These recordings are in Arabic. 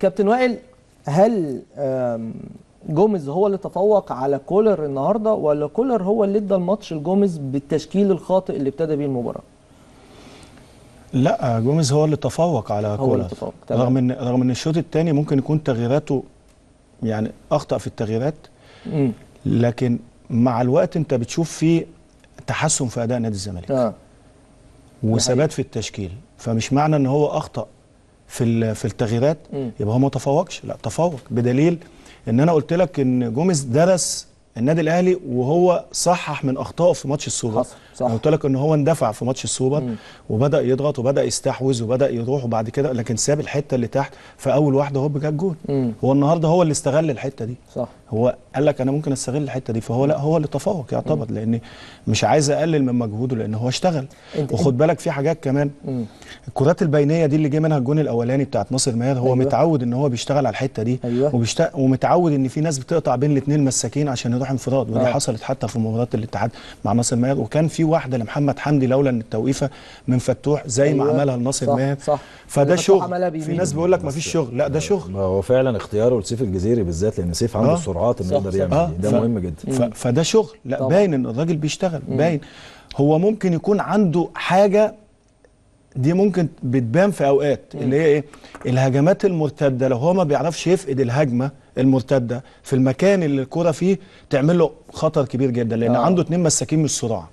كابتن وائل هل جوميز هو اللي تفوق على كولر النهارده ولا كولر هو اللي ادى الماتش لجوميز بالتشكيل الخاطئ اللي ابتدى بيه المباراه؟ لا جوميز هو اللي تفوق على كولر اللي تفوق. رغم ان رغم ان الشوط الثاني ممكن يكون تغييراته يعني اخطا في التغييرات م. لكن مع الوقت انت بتشوف فيه تحسن في اداء نادي الزمالك آه. وثبات في التشكيل فمش معنى ان هو اخطا في في التغييرات يبقى هو ما تفوقش لا تفوق بدليل ان انا قلت لك ان جوميز درس النادي الاهلي وهو صحح من اخطائه في ماتش السوبر انا قلت لك ان هو اندفع في ماتش السوبر مم. وبدا يضغط وبدا يستحوذ وبدا يروح وبعد كده لكن ساب الحته اللي تحت في اول واحده هوب جاب جول هو النهارده هو اللي استغل الحته دي صح هو قال لك انا ممكن استغل الحته دي فهو لا هو اللي تفوق يعتبر مم. لان مش عايز اقلل من مجهوده لان هو اشتغل وخد بالك في حاجات كمان مم. الكرات البينيه دي اللي جه منها الجون الاولاني بتاعت ناصر ماهر هو أيوة. متعود ان هو بيشتغل على الحته دي أيوة. ومتعود ان في ناس بتقطع بين الاثنين مساكين عشان يروح انفراد ودي آه. حصلت حتى في مباراه الاتحاد مع ناصر ماهر وكان في واحده لمحمد حمدي لولا ان التوقيفه من فتوح زي أيوة. ما عملها لناصر ماهر صح فده شغل في ناس بيقول لك ما فيش شغل لا ده آه. شغل ما هو فعلا اختياره لسيف الجزيري بالذات لان سيف عنده آه. سرعات انه يقدر يعمل آه. ده مهم جدا فده شغل لا باين ان الراجل بيشتغل باين هو ممكن يكون عنده حاجه دي ممكن بتبان في اوقات اللي هي ايه الهجمات المرتده لو هو ما بيعرفش يفقد الهجمه المرتده في المكان اللي الكره فيه تعمل له خطر كبير جدا لان آه. عنده اتنين مساكين من السرعه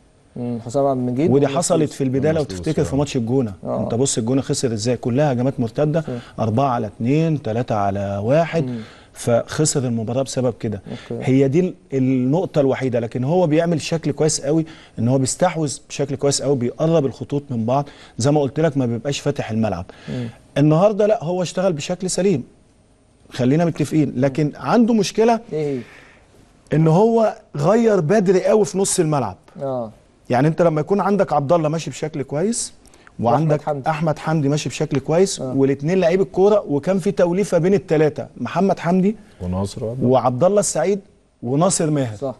حسام عبد المجيد ودي حصلت في البدايه لو تفتكر في ماتش الجونه آه. انت بص الجونه خسر ازاي كلها هجمات مرتده 4 على 2 3 على 1 فخسر المباراه بسبب كده هي دي النقطه الوحيده لكن هو بيعمل شكل كويس قوي ان هو بيستحوذ بشكل كويس قوي بيقرب الخطوط من بعض زي ما قلت لك ما بيبقاش فاتح الملعب مم. النهارده لا هو اشتغل بشكل سليم خلينا متفقين لكن عنده مشكله ايه ان هو غير بدري قوي في نص الملعب اه يعني انت لما يكون عندك عبد الله ماشي بشكل كويس وعندك حمدي. احمد حمدي ماشي بشكل كويس آه. والاثنين لعيب الكوره وكان في توليفه بين الثلاثه محمد حمدي وناصر وعبد الله السعيد وناصر ماهر صح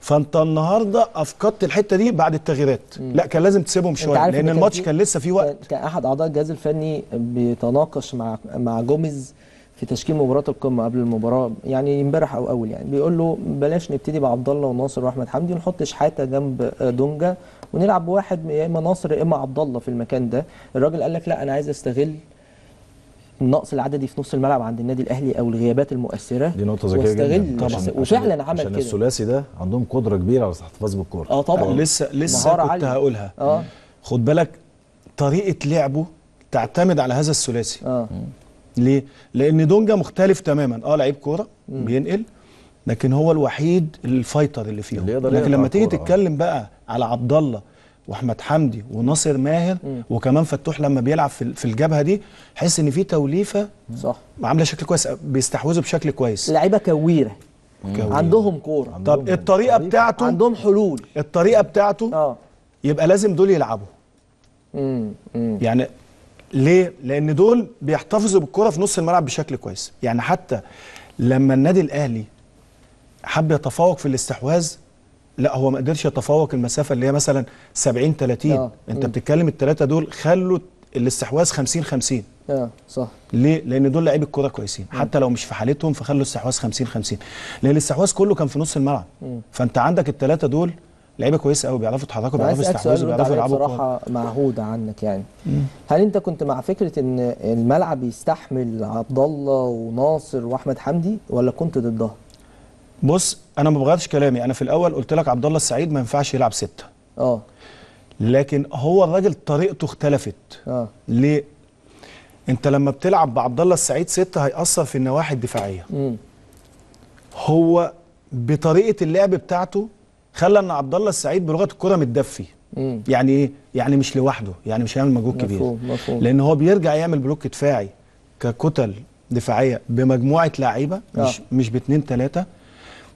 فانت النهارده افقدت الحته دي بعد التغييرات مم. لا كان لازم تسيبهم شويه لان الماتش كان لسه فيه وقت كان احد اعضاء الجهاز الفني بيتناقش مع مع جوميز في تشكيل مباراه القمه قبل المباراه يعني امبارح او اول يعني بيقول له بلاش نبتدي بعبد الله وناصر واحمد حمدي ونحط شحاته جنب دونجا ونلعب بواحد يا اما ناصر يا اما عبد الله في المكان ده الراجل قال لك لا انا عايز استغل النقص العددي في نص الملعب عند النادي الاهلي او الغيابات المؤثره دي نقطه ذكيه جدا طبعا وفعلا عمل كده عشان الثلاثي ده عندهم قدره كبيره على الاحتفاظ بالكوره اه طبعا آه، لسه لسه كنت عالية. هقولها آه. خد بالك طريقه لعبه تعتمد على هذا الثلاثي آه. ليه؟ لان دونجا مختلف تماما اه لعيب كوره بينقل لكن هو الوحيد الفايتر اللي فيهم اللي لكن لما تيجي آه. تتكلم بقى على عبد الله واحمد حمدي وناصر ماهر مم. وكمان فتوح لما بيلعب في الجبهه دي حس ان في توليفه صح عامله شكل كويس بيستحوذوا بشكل كويس لعيبه كويره كوير. عندهم كوره طب الطريقه بتاعته عندهم حلول الطريقه بتاعته اه يبقى لازم دول يلعبوا امم يعني ليه؟ لأن دول بيحتفظوا بالكرة في نص الملعب بشكل كويس، يعني حتى لما النادي الأهلي حب يتفوق في الاستحواذ لا هو ما قدرش يتفوق المسافة اللي هي مثلا 70 30 أوه. أنت بتتكلم الثلاثة دول خلوا الاستحواذ 50 50 اه صح ليه؟ لأن دول لعيبة كورة كويسين، م. حتى لو مش في حالتهم فخلوا الاستحواذ 50 50 لأن الاستحواذ كله كان في نص الملعب، م. فأنت عندك الثلاثة دول لعيبه كويسه قوي بيعرفوا يتحركوا بيعرفوا يستحوذوا بيعرفوا يلعبوا بصراحه معهوده عنك يعني مم. هل انت كنت مع فكره ان الملعب يستحمل عبد الله وناصر واحمد حمدي ولا كنت ضدها؟ بص انا ما بغيرش كلامي انا في الاول قلت لك عبد الله السعيد ما ينفعش يلعب سته اه لكن هو الراجل طريقته اختلفت اه ليه؟ انت لما بتلعب بعبد الله السعيد سته هيأثر في النواحي الدفاعيه مم. هو بطريقه اللعب بتاعته خلى ان عبد الله السعيد بلغه الكره متدفي مم. يعني ايه يعني مش لوحده يعني مش هيعمل مجهود كبير مفهوم. لان هو بيرجع يعمل بلوك دفاعي ككتل دفاعيه بمجموعه لعيبه مش آه. مش باتنين ثلاثه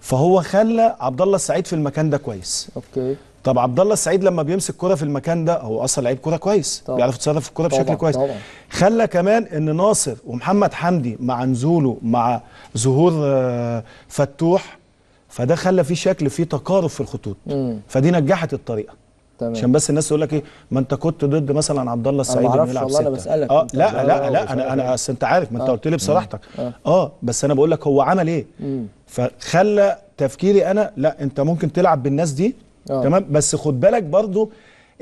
فهو خلى عبد الله السعيد في المكان ده كويس اوكي طب عبد الله السعيد لما بيمسك كرة في المكان ده هو اصلا لعيب كرة كويس طبعا. بيعرف يتصرف في الكرة بشكل طبعا. كويس طبعا. خلى كمان ان ناصر ومحمد حمدي مع نزوله مع ظهور آه، فتوح فده خلى في شكل في تقارب في الخطوط مم. فدي نجحت الطريقه تمام. عشان بس الناس تقول لك ايه ما انت كنت ضد مثلا عبد الله السعيد انه يلعب سته انا بسالك اه لا لا لا انا انا اصل انت عارف ما انت آه. قلت لي بصراحتك آه. آه. آه. بس انا بقول لك هو عمل ايه فخلى تفكيري انا لا انت ممكن تلعب بالناس دي تمام بس خد بالك برضو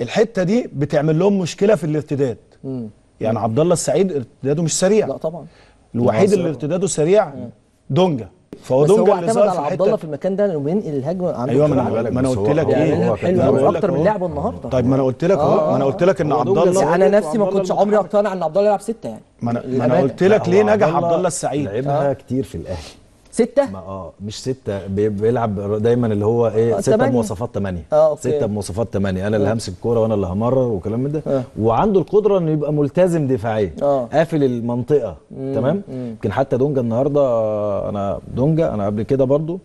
الحته دي بتعمل لهم مشكله في الارتداد مم. يعني عبد الله السعيد ارتداده مش سريع لا طبعا الوحيد اللي ارتداده سريع مم. دونجا فهو بس هو اعتمد على عبد الله في المكان ده لانه بينقل الهجمه عن ايوه ما انا ما انا قلت لك ايه حلو قوي اكتر من لعبه النهارده طيب ما انا قلت لك اهو آه. ما انا قلت لك ان عبد الله انا نفسي ما كنتش عمري اقتنع ان عبد الله يلعب سته يعني ما انا قلت لك ليه نجح عبد الله السعيد لعبها آه. كتير في الاهلي ستة؟ ما اه مش ستة بيلعب دايما اللي هو ايه آه، ستة بمواصفات تمانيه اه اوكي ستة بمواصفات تمانيه انا اللي آه. همسك الكورة وانا اللي همرر وكلام من ده آه. وعنده القدرة انه يبقى ملتزم دفاعيا آه. قافل المنطقة مم. تمام؟ يمكن حتى دونجا النهارده انا دونجا انا قبل كده برضو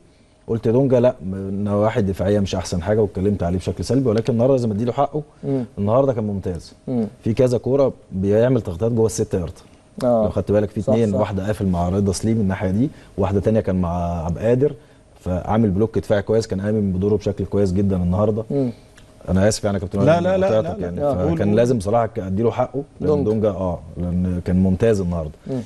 قلت دونجا لا نواحي الدفاعيه مش احسن حاجه واتكلمت عليه بشكل سلبي ولكن النهارده لازم اديله حقه النهارده كان ممتاز مم. في كذا كوره بيعمل تغطيات جوه الست يارده آه. لو خدت بالك في اثنين واحده قافل مع رضا سليم الناحيه دي واحده ثانيه كان مع عبد القادر فعامل بلوك دفاعي كويس كان امن بدوره بشكل كويس جدا النهارده مم. انا اسف يعني كابتن لا لا لا, لا, لا يعني لا فكان لازم بصراحه اديله حقه لان دونجا اه لان كان ممتاز النهارده